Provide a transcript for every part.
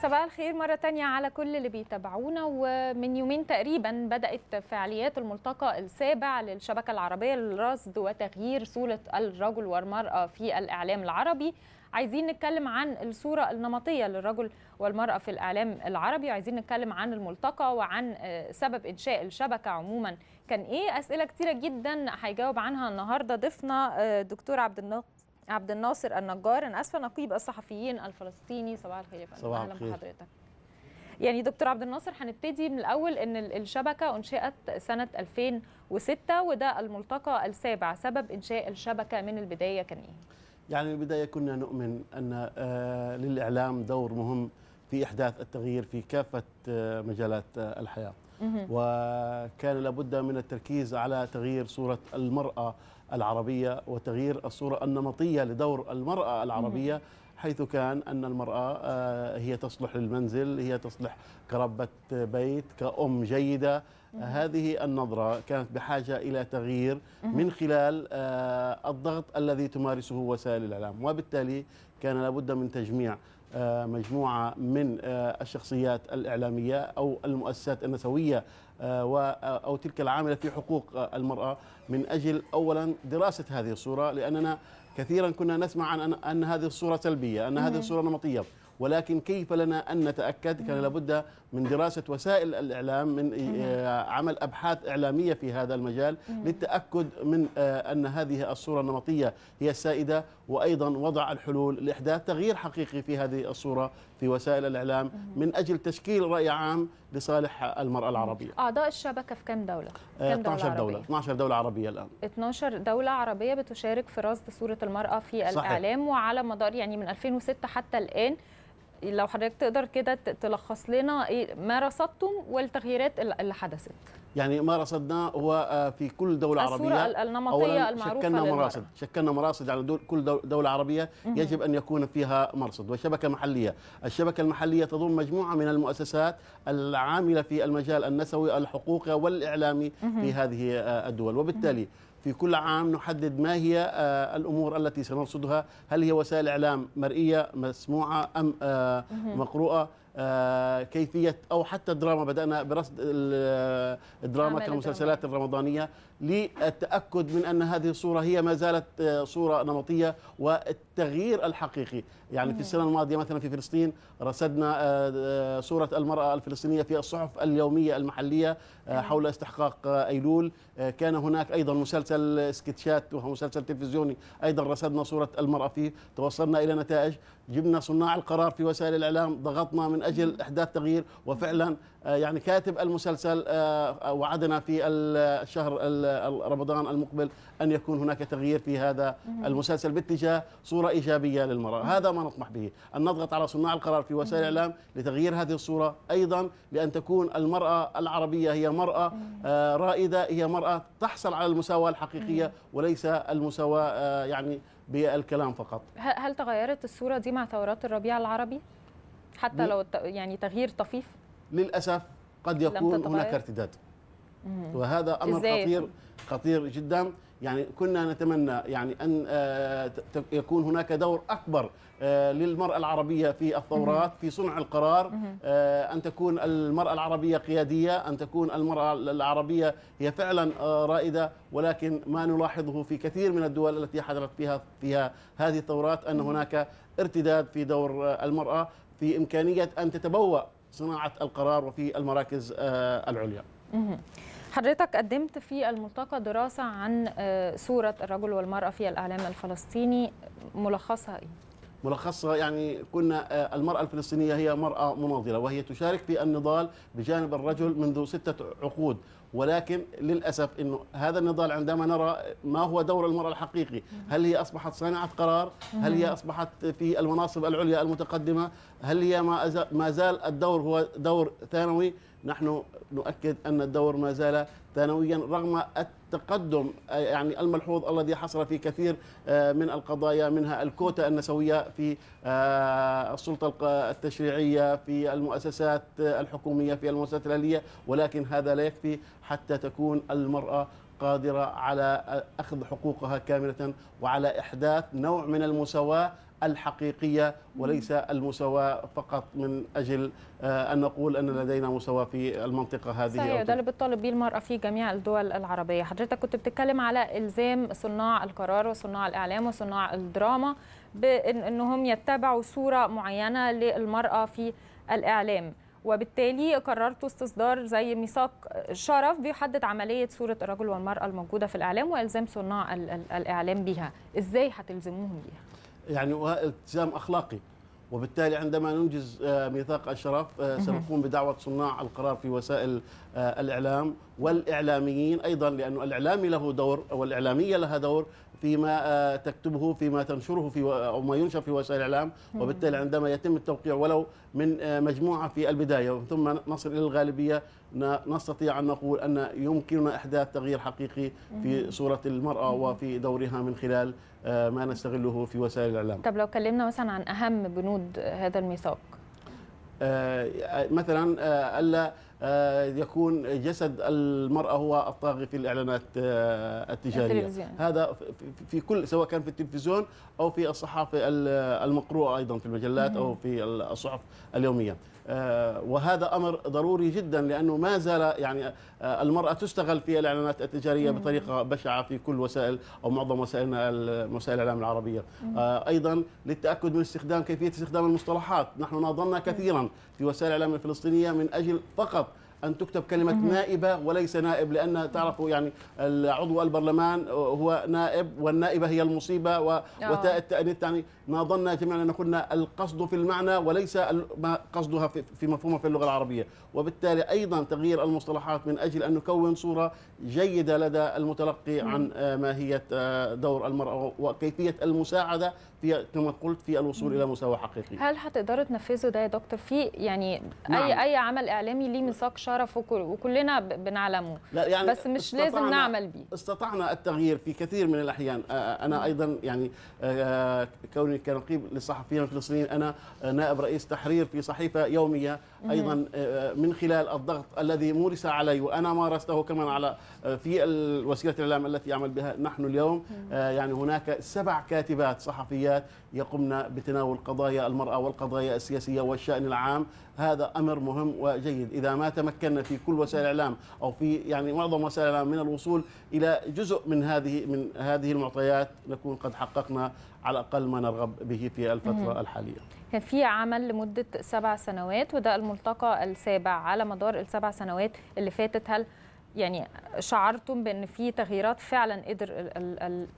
صباح الخير مرة تانية على كل اللي بيتابعونا ومن يومين تقريبا بدأت فعاليات الملتقى السابع للشبكة العربية للرصد وتغيير صورة الرجل والمرأة في الإعلام العربي عايزين نتكلم عن الصورة النمطية للرجل والمرأة في الإعلام العربي عايزين نتكلم عن الملتقى وعن آه، سبب إنشاء الشبكة عموما كان إيه أسئلة كتيرة جدا هيجاوب عنها النهاردة ضيفنا آه، دكتور عبد الناصر عبد الناصر النجار انا اسفه نقيب الصحفيين الفلسطيني صباح الخير يا فندم صباح الخير اهلا بحضرتك يعني دكتور عبد الناصر هنبتدي من الاول ان الشبكه انشئت سنه 2006 وده الملتقى السابع سبب انشاء الشبكه من البدايه كان ايه يعني البدايه كنا نؤمن ان آه، للاعلام دور مهم في احداث التغيير في كافه آه، مجالات آه، الحياه وكان لابد من التركيز على تغيير صوره المراه العربية وتغيير الصورة النمطية لدور المرأة العربية حيث كان أن المرأة آه، هي تصلح للمنزل هي تصلح كربة بيت كأم جيدة هذه النظرة كانت بحاجة إلى تغيير من خلال آه، الضغط الذي تمارسه وسائل الإعلام وبالتالي كان لابد من تجميع آه، مجموعة من الشخصيات الإعلامية أو المؤسسات النسوية آه، آه، أو تلك العاملة في حقوق آه، المرأة من أجل أولا دراسة هذه الصورة لأننا كثيرا كنا نسمع عن أن هذه الصورة سلبية أن هذه الصورة نمطية ولكن كيف لنا أن نتأكد كان لابد من دراسة وسائل الإعلام من آه، عمل أبحاث إعلامية في هذا المجال للتأكد من آه، أن هذه الصورة النمطية هي السائدة وأيضا وضع الحلول لإحداث تغيير حقيقي في هذه الصورة في وسائل الإعلام من أجل تشكيل رأي عام لصالح المرأة العربية أعضاء الشبكة في كم دولة؟ آه، كم 12 دولة, 12 دولة عربية الآن 12 دولة عربية بتشارك في رصد صورة المرأة في صحيح. الإعلام وعلى مدار يعني من 2006 حتى الآن لو حضرتك تقدر كده تلخص لنا ايه ما رصدتم والتغييرات اللي حدثت يعني ما رصدناه هو آه، في كل دولة عربية النمطية المعروفة شكلنا مراصد شكلنا مراصد على دول كل دولة عربية يجب أن يكون فيها مرصد وشبكة محلية الشبكة المحلية تضم مجموعة من المؤسسات العاملة في المجال النسوي الحقوقي والإعلامي في هذه آه، الدول وبالتالي في كل عام نحدد ما هي آه، الامور التي سنرصدها هل هي وسائل اعلام مرئيه مسموعه ام آه، مقروءه آه، كيفيه او حتى الدراما بدانا برصد آه، الدراما كمسلسلات الرمضانية للتاكد من ان هذه الصوره هي ما زالت آه، صوره نمطيه والتغيير الحقيقي يعني في السنه الماضيه مثلا في فلسطين رصدنا صوره المراه الفلسطينيه في الصحف اليوميه المحليه حول استحقاق ايلول كان هناك ايضا مسلسل سكتشات وهو مسلسل تلفزيوني ايضا رصدنا صوره المراه فيه توصلنا الى نتائج جبنا صناع القرار في وسائل الاعلام ضغطنا من من اجل احداث تغيير وفعلا آه، يعني كاتب المسلسل آه، وعدنا في الشهر رمضان المقبل ان يكون هناك تغيير في هذا المسلسل باتجاه صوره ايجابيه للمراه، هذا ما نطمح به، ان نضغط على صناع القرار في وسائل الاعلام لتغيير هذه الصوره، ايضا بان تكون المراه العربيه هي مراه آه، رائده، هي مراه تحصل على المساواه الحقيقيه وليس المساواه يعني بالكلام فقط. هل تغيرت الصوره دي مع ثورات الربيع العربي؟ حتى لو يعني تغيير طفيف للاسف قد يكون هناك ارتداد وهذا امر خطير خطير جدا يعني كنا نتمنى يعني ان آه، يكون هناك دور اكبر آه، للمراه العربيه في الثورات في صنع القرار آه، ان تكون المراه العربيه قياديه ان تكون المراه العربيه هي فعلا رائده ولكن ما نلاحظه في كثير من الدول التي حدثت فيها فيها هذه الثورات ان هناك ارتداد في دور المراه في إمكانية أن تتبوأ صناعة القرار وفي المراكز آه، العليا حضرتك قدمت في الملتقى دراسة عن آه، صورة الرجل والمرأة في الإعلام الفلسطيني ملخصها إيه؟ ملخصها يعني كنا آه، المرأة الفلسطينية هي مرأة مناضلة وهي تشارك في النضال بجانب الرجل منذ ستة عقود ولكن للاسف انه هذا النضال عندما نرى ما هو دور المراه الحقيقي، هل هي اصبحت صانعه قرار؟ هل هي اصبحت في المناصب العليا المتقدمه؟ هل هي ما زال الدور هو دور ثانوي؟ نحن نؤكد ان الدور ما زال ثانويا رغم التقدم يعني الملحوظ الذي حصل في كثير آه، من القضايا منها الكوتا النسوية في آه، السلطة التشريعية في المؤسسات آه، الحكومية في المؤسسات الأهلية ولكن هذا لا يكفي حتى تكون المرأة قادرة على أخذ حقوقها كاملة وعلى إحداث نوع من المساواة الحقيقية وليس المساواة فقط من أجل آه، أن نقول أن لدينا مساواة في المنطقة هذه صحيح ده اللي بتطالب به المرأة في جميع الدول العربية حضرتك كنت بتتكلم على إلزام صناع القرار وصناع الإعلام وصناع الدراما بأنهم يتبعوا صورة معينة للمرأة في الإعلام وبالتالي قررتوا استصدار زي ميثاق شرف بيحدد عمليه صوره الرجل والمراه الموجوده في الاعلام والزام صناع الاعلام بها ازاي هتلزموهم بيها يعني التزام اخلاقي وبالتالي عندما ننجز آه، ميثاق الشرف آه، سنقوم بدعوه صناع القرار في وسائل آه، الاعلام والإعلاميين أيضا لأن الإعلامي له دور والإعلامية لها دور فيما آه، تكتبه فيما تنشره في آه، أو ما ينشر في وسائل الإعلام وبالتالي عندما يتم التوقيع ولو من آه، مجموعة في البداية ثم نصل إلى الغالبية نستطيع أن نقول أن يمكننا إحداث تغيير حقيقي في صورة المرأة وفي دورها من خلال ما نستغله في وسائل الإعلام طب لو كلمنا مثلا عن أهم بنود هذا الميثاق آه، مثلا آه، الا آه، يكون جسد المرأة هو الطاغي في الإعلانات التجارية هذا في كل سواء كان في التلفزيون أو في الصحافة المقروءة أيضا في المجلات أو في الصحف اليومية آه، وهذا امر ضروري جدا لانه ما زال يعني آه، المراه تستغل في الاعلانات التجاريه بطريقه بشعه في كل وسائل او معظم وسائلنا وسائل الاعلام العربيه آه، ايضا للتاكد من استخدام كيفيه استخدام المصطلحات نحن ناضلنا كثيرا في وسائل الاعلام الفلسطينيه من اجل فقط ان تكتب كلمه نائبه وليس نائب لان تعرفوا يعني عضو البرلمان هو نائب والنائبه هي المصيبه آه. وتاء التانيث يعني ناضلنا جميعا ان قلنا القصد في المعنى وليس ما قصدها في مفهومها في اللغه العربيه وبالتالي ايضا تغيير المصطلحات من اجل ان نكون صوره جيده لدى المتلقي عن آه، ماهيه آه، دور المراه وكيفيه المساعده في كما قلت في الوصول الى مساواه حقيقيه. هل هتقدروا تنفذوا ده يا دكتور في يعني نعم. اي اي عمل اعلامي ليه ميثاق شرف وكلنا بنعلمه لا يعني بس مش لازم نعمل بيه استطعنا التغيير في كثير من الاحيان انا ايضا يعني كوني كنقيب للصحفيين الفلسطينيين انا نائب رئيس تحرير في صحيفه يوميه ايضا آه، آه، من خلال الضغط الذي مورس علي وانا مارسته كمان على آه، في وسيله الاعلام التي يعمل بها نحن اليوم يعني هناك سبع كاتبات صحفيات يقمن بتناول قضايا المراه والقضايا السياسيه والشان العام هذا امر مهم وجيد اذا ما تمكنا في كل وسائل الاعلام او في يعني معظم وسائل الاعلام من الوصول الى جزء من هذه من هذه المعطيات نكون قد حققنا على الأقل ما نرغب به في الفترة الحالية كان في عمل لمدة سبع سنوات وده الملتقى السابع على مدار السبع سنوات اللي فاتت هل يعني شعرتم بان في تغييرات فعلا قدر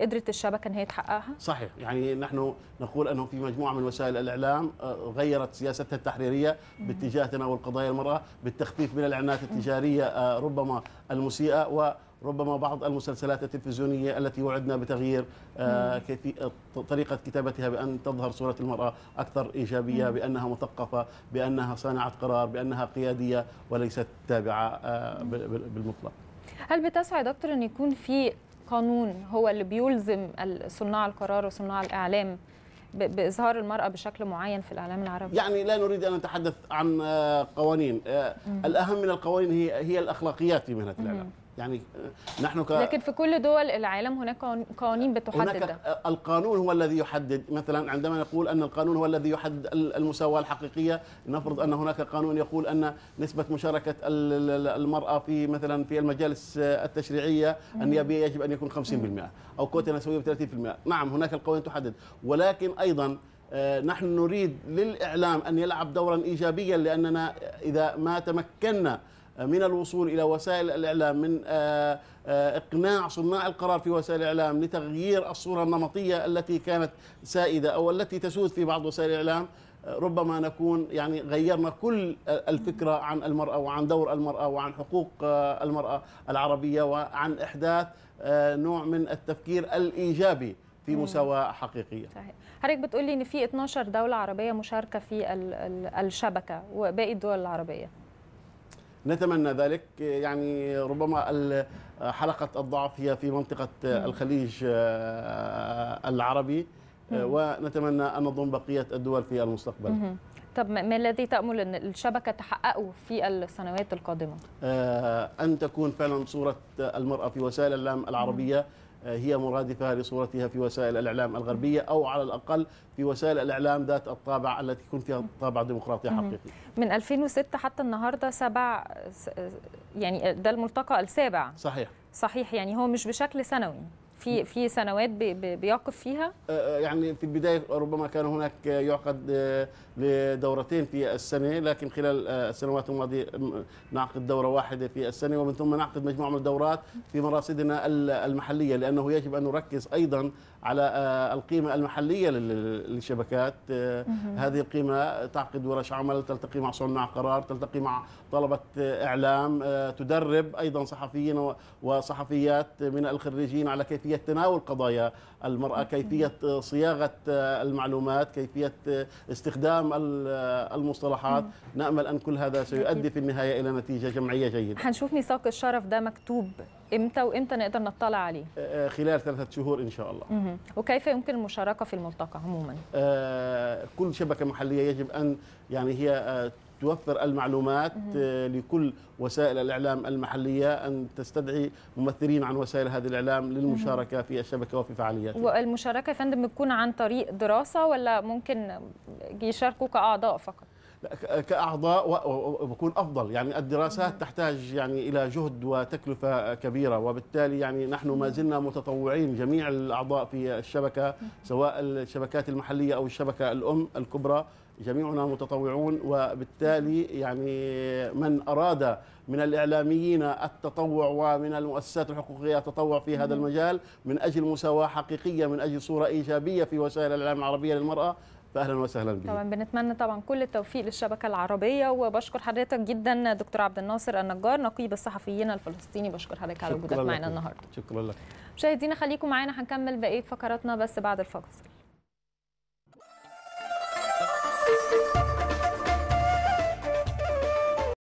قدرت الشبكه ان هي تحققها؟ صحيح يعني نحن نقول انه في مجموعه من وسائل الاعلام آه، غيرت سياستها التحريريه باتجاه تناول قضايا المراه بالتخفيف من الاعلانات التجاريه آه، ربما المسيئه و ربما بعض المسلسلات التلفزيونية التي وعدنا بتغيير آه، آه، طريقة كتابتها بأن تظهر صورة المرأة أكثر إيجابية بأنها مثقفة بأنها صانعة قرار بأنها قيادية وليست تابعة آه، بالمطلق هل بتسعى دكتور أن يكون في قانون هو اللي بيلزم صناع القرار وصناع الإعلام باظهار المراه بشكل معين في الاعلام العربي يعني لا نريد ان نتحدث عن قوانين الاهم من القوانين هي هي الاخلاقيات في مهنه الاعلام يعني آه، نحن ك... لكن في كل دول العالم هناك قوانين بتحدد هناك آه، القانون هو الذي يحدد مثلا عندما نقول ان القانون هو الذي يحدد المساواه الحقيقيه نفرض ان هناك قانون يقول ان نسبه مشاركه المراه في مثلا في المجالس آه، التشريعيه النيابيه يجب ان يكون 50% او كوتا نسويه 30% نعم هناك القوانين تحدد ولكن ايضا نحن نريد للاعلام ان يلعب دورا ايجابيا لاننا اذا ما تمكنا من الوصول الى وسائل الاعلام من آه، آه، اقناع صناع القرار في وسائل الاعلام لتغيير الصوره النمطيه التي كانت سائده او التي تسود في بعض وسائل الاعلام آه، ربما نكون يعني غيرنا كل الفكره عن المراه وعن دور المراه وعن حقوق المراه العربيه وعن احداث نوع من التفكير الايجابي في مساواه حقيقيه. صحيح. حضرتك بتقولي ان في 12 دوله عربيه مشاركه في الشبكه وباقي الدول العربيه. نتمنى ذلك يعني ربما حلقة الضعف هي في منطقة الخليج آه، العربي آه، ونتمنى أن نضم بقية الدول في المستقبل طب ما الذي تأمل أن الشبكة تحققه في السنوات القادمة؟ آه، أن تكون فعلا صورة المرأة في وسائل الإعلام العربية آه، هي مرادفة لصورتها في وسائل الإعلام الغربية أو على الأقل في وسائل الإعلام ذات الطابع التي يكون فيها طابع ديمقراطي حقيقي من 2006 حتى النهاردة سبع يعني ده الملتقى السابع صحيح صحيح يعني هو مش بشكل سنوي في في سنوات بيقف فيها أه، أه، يعني في البدايه ربما كان هناك يعقد أه، لدورتين في السنه لكن خلال السنوات الماضيه نعقد دوره واحده في السنه ومن ثم نعقد مجموعه من الدورات في مراصدنا المحليه لانه يجب ان نركز ايضا على القيمه المحليه للشبكات هذه القيمه تعقد ورش عمل تلتقي مع صناع قرار تلتقي مع طلبه اعلام تدرب ايضا صحفيين وصحفيات من الخريجين على كيفيه كيفية تناول قضايا المرأة كيفية صياغة آه، المعلومات كيفية آه، استخدام آه، المصطلحات نأمل أن كل هذا سيؤدي في النهاية إلى نتيجة جمعية جيدة هنشوف ميثاق الشرف ده مكتوب امتى وامتى نقدر نطلع عليه؟ خلال ثلاثة شهور ان شاء الله. وكيف يمكن المشاركة في الملتقى عموما؟ كل شبكة محلية يجب ان يعني هي توفر المعلومات آه، لكل وسائل الإعلام المحلية أن تستدعي ممثلين عن وسائل هذا الإعلام للمشاركة في الشبكة وفي فعالياتها والمشاركة يا فندم بتكون عن طريق دراسة ولا ممكن يشاركوا كأعضاء فقط؟ كاعضاء وبكون افضل يعني الدراسات تحتاج يعني الى جهد وتكلفه كبيره وبالتالي يعني نحن ما زلنا متطوعين جميع الاعضاء في الشبكه سواء الشبكات المحليه او الشبكه الام الكبرى جميعنا متطوعون وبالتالي يعني من أراد من الإعلاميين التطوع ومن المؤسسات الحقوقية التطوع في هذا المجال من أجل مساواة حقيقية من أجل صورة إيجابية في وسائل الإعلام العربية للمرأة فاهلا وسهلا بك طبعا بنتمنى طبعا كل التوفيق للشبكه العربيه وبشكر حضرتك جدا دكتور عبد الناصر النجار نقيب الصحفيين الفلسطيني بشكر حضرتك على وجودك معنا النهارده شكرا لك مشاهدينا خليكم معانا هنكمل بقيه فقراتنا بس بعد الفاصل Thank you.